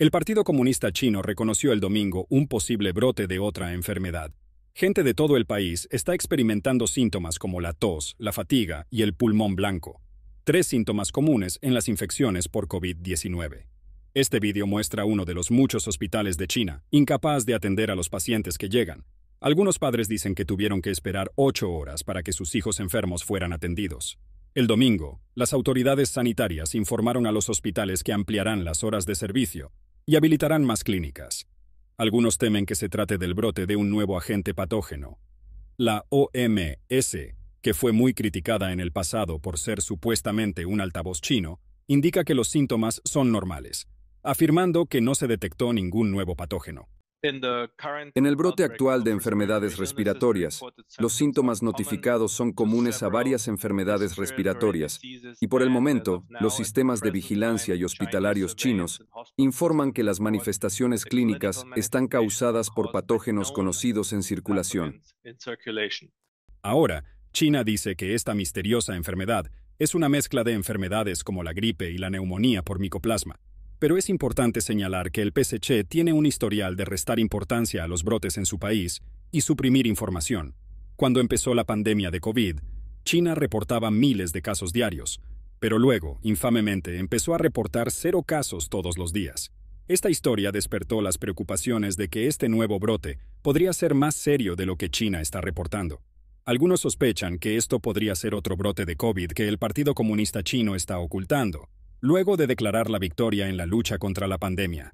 El Partido Comunista Chino reconoció el domingo un posible brote de otra enfermedad. Gente de todo el país está experimentando síntomas como la tos, la fatiga y el pulmón blanco, tres síntomas comunes en las infecciones por COVID-19. Este vídeo muestra uno de los muchos hospitales de China, incapaz de atender a los pacientes que llegan. Algunos padres dicen que tuvieron que esperar ocho horas para que sus hijos enfermos fueran atendidos. El domingo, las autoridades sanitarias informaron a los hospitales que ampliarán las horas de servicio y habilitarán más clínicas. Algunos temen que se trate del brote de un nuevo agente patógeno. La OMS, que fue muy criticada en el pasado por ser supuestamente un altavoz chino, indica que los síntomas son normales, afirmando que no se detectó ningún nuevo patógeno. En el brote actual de enfermedades respiratorias, los síntomas notificados son comunes a varias enfermedades respiratorias y por el momento los sistemas de vigilancia y hospitalarios chinos informan que las manifestaciones clínicas están causadas por patógenos conocidos en circulación. Ahora, China dice que esta misteriosa enfermedad es una mezcla de enfermedades como la gripe y la neumonía por micoplasma. Pero es importante señalar que el PSC tiene un historial de restar importancia a los brotes en su país y suprimir información. Cuando empezó la pandemia de COVID, China reportaba miles de casos diarios, pero luego, infamemente, empezó a reportar cero casos todos los días. Esta historia despertó las preocupaciones de que este nuevo brote podría ser más serio de lo que China está reportando. Algunos sospechan que esto podría ser otro brote de COVID que el Partido Comunista Chino está ocultando, luego de declarar la victoria en la lucha contra la pandemia.